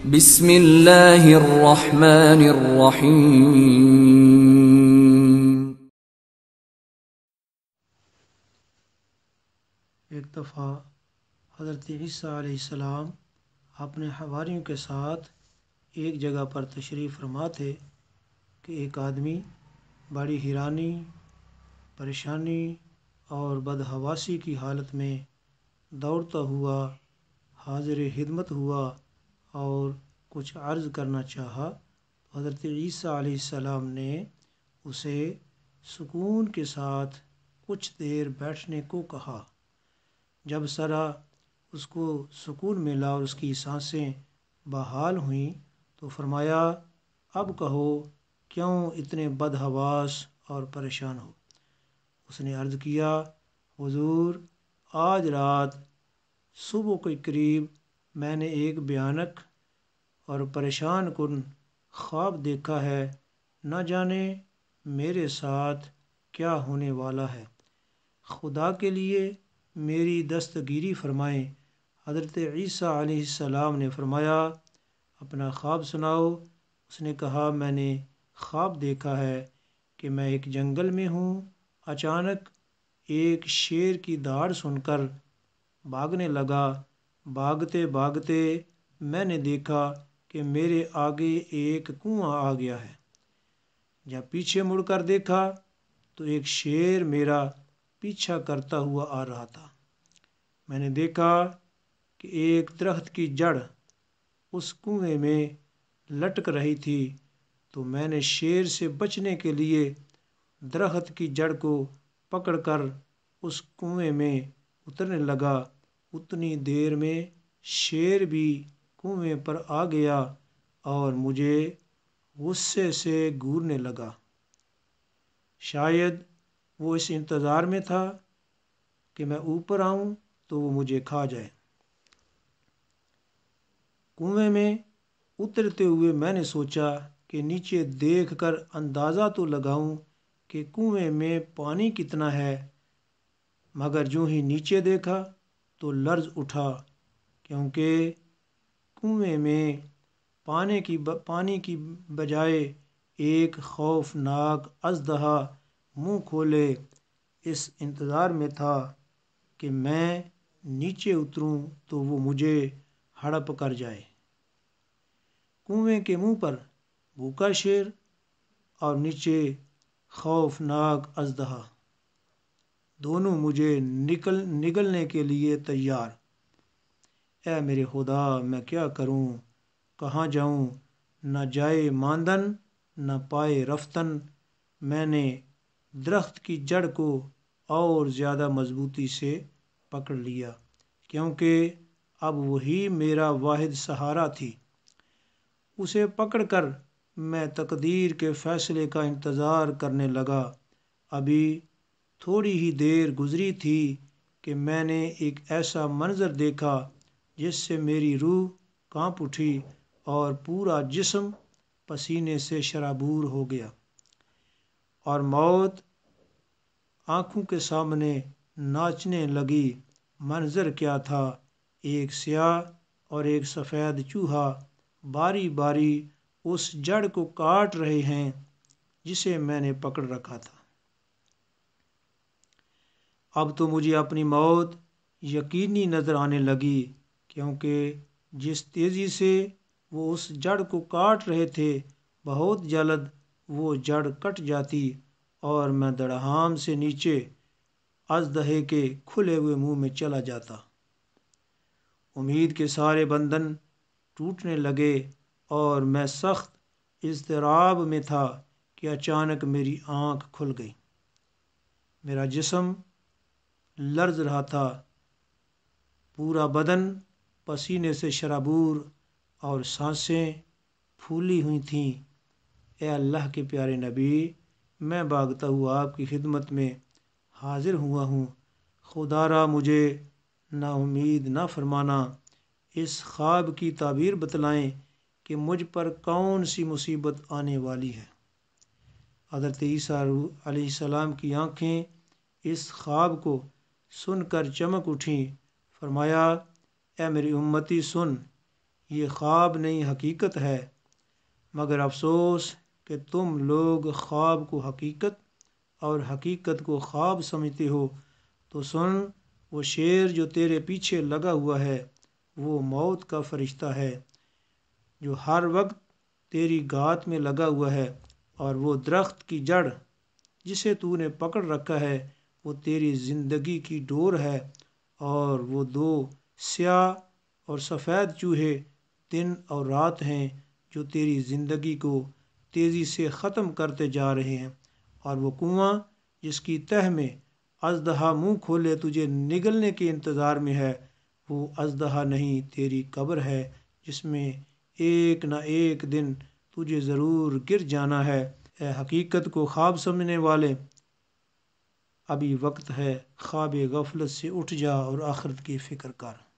बिस्मिल्लाहिर्रहमानिर्रहीम एक दफ़ा हज़रत ईसीम अपने हवारीयों के साथ एक जगह पर तशरीफ़ फरमा थे कि एक आदमी बड़ी हिरानी परेशानी और बदहवासी की हालत में दौड़ता हुआ हाजिर हिदमत हुआ और कुछ अर्ज़ करना चाहा तो हज़रत सलाम ने उसे सुकून के साथ कुछ देर बैठने को कहा जब सरा उसको सुकून मिला और उसकी सांसें बहाल हुई तो फरमाया अब कहो क्यों इतने बदहवास और परेशान हो उसने अर्ज़ किया हुजूर आज रात सुबह के करीब मैंने एक भयानक और परेशान कुन ख्वाब देखा है न जाने मेरे साथ क्या होने वाला है खुदा के लिए मेरी दस्तगिरी फरमाएं हज़रत ईसा ने फरमाया अपना ख्वाब सुनाओ उसने कहा मैंने ख्वाब देखा है कि मैं एक जंगल में हूँ अचानक एक शेर की दाढ़ सुनकर भागने लगा भागते भागते मैंने देखा कि मेरे आगे एक कुआं आ गया है जब पीछे मुड़कर देखा तो एक शेर मेरा पीछा करता हुआ आ रहा था मैंने देखा कि एक दरख्त की जड़ उस कुएं में लटक रही थी तो मैंने शेर से बचने के लिए दरख्त की जड़ को पकड़कर उस कुएं में उतरने लगा उतनी देर में शेर भी कुएं पर आ गया और मुझे गुस्से से घूरने लगा शायद वो इस इंतज़ार में था कि मैं ऊपर आऊं तो वो मुझे खा जाए कुएं में उतरते हुए मैंने सोचा कि नीचे देख कर अंदाज़ा तो लगाऊं कि कुएं में पानी कितना है मगर जो ही नीचे देखा तो लर्ज उठा क्योंकि कुएँ में पाने की पानी की बजाय एक खौफनाक अजदहा मुँह खोले इस इंतज़ार में था कि मैं नीचे उतरूँ तो वो मुझे हड़प कर जाए कुएं के मुंह पर भूखा शेर और नीचे खौफनाक अजदहा दोनों मुझे निकल निकलने के लिए तैयार ऐ मेरे खुदा मैं क्या करूं कहाँ जाऊं न जाए मानदन न पाए रफ्तन मैंने दरख्त की जड़ को और ज़्यादा मजबूती से पकड़ लिया क्योंकि अब वही मेरा वाहिद सहारा थी उसे पकड़कर मैं तकदीर के फ़ैसले का इंतज़ार करने लगा अभी थोड़ी ही देर गुज़री थी कि मैंने एक ऐसा मंज़र देखा जिससे मेरी रूह काँप उठी और पूरा जिस्म पसीने से शराबूर हो गया और मौत आँखों के सामने नाचने लगी मंज़र क्या था एक स्याह और एक सफ़ेद चूहा बारी बारी उस जड़ को काट रहे हैं जिसे मैंने पकड़ रखा था अब तो मुझे अपनी मौत यकीनी नज़र आने लगी क्योंकि जिस तेज़ी से वो उस जड़ को काट रहे थे बहुत जल्द वो जड़ कट जाती और मैं दड़हाम से नीचे अजदहे के खुले हुए मुंह में चला जाता उम्मीद के सारे बंधन टूटने लगे और मैं सख्त इसतराब में था कि अचानक मेरी आंख खुल गई मेरा जिसम लर्ज़ रहा था पूरा बदन पसीने से शराबूर और सांसें फूली हुई थीं ए अल्लाह के प्यारे नबी मैं भागता हुआ आपकी खिदमत में हाज़िर हुआ हूँ खुदारा मुझे ना उम्मीद ना फरमाना इस ख्वाब की ताबीर बतलाएं कि मुझ पर कौन सी मुसीबत आने वाली है हज़रत ईसा सलाम की आँखें इस ख्वाब को सुनकर चमक उठी फरमाया ए मेरी उम्मती सुन ये ख्वाब नहीं हकीकत है मगर अफसोस कि तुम लोग ख्वाब को हकीकत और हकीकत को ख्वाब समझते हो तो सुन वो शेर जो तेरे पीछे लगा हुआ है वो मौत का फरिश्ता है जो हर वक्त तेरी गात में लगा हुआ है और वो दरख्त की जड़ जिसे तूने पकड़ रखा है वो तेरी ज़िंदगी की डोर है और वो दो स्याह और सफ़ेद चूहे दिन और रात हैं जो तेरी ज़िंदगी को तेज़ी से ख़त्म करते जा रहे हैं और वो कुआं जिसकी तह में अजदहा मुंह खोले तुझे निगलने के इंतज़ार में है वो अजदहा नहीं तेरी कब्र है जिसमें एक ना एक दिन तुझे ज़रूर गिर जाना है ए हकीकत को ख्वाब समझने वाले अभी वक्त है ख्वाब गफलत से उठ जा और आखरत की फ़िक्र कर